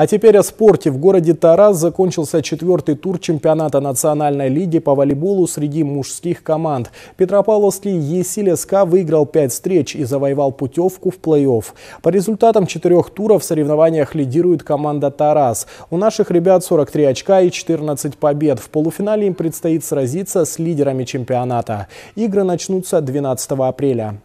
А теперь о спорте. В городе Тарас закончился четвертый тур чемпионата национальной лиги по волейболу среди мужских команд. Петропавловский Есиль СК выиграл пять встреч и завоевал путевку в плей-офф. По результатам четырех туров в соревнованиях лидирует команда Тарас. У наших ребят 43 очка и 14 побед. В полуфинале им предстоит сразиться с лидерами чемпионата. Игры начнутся 12 апреля.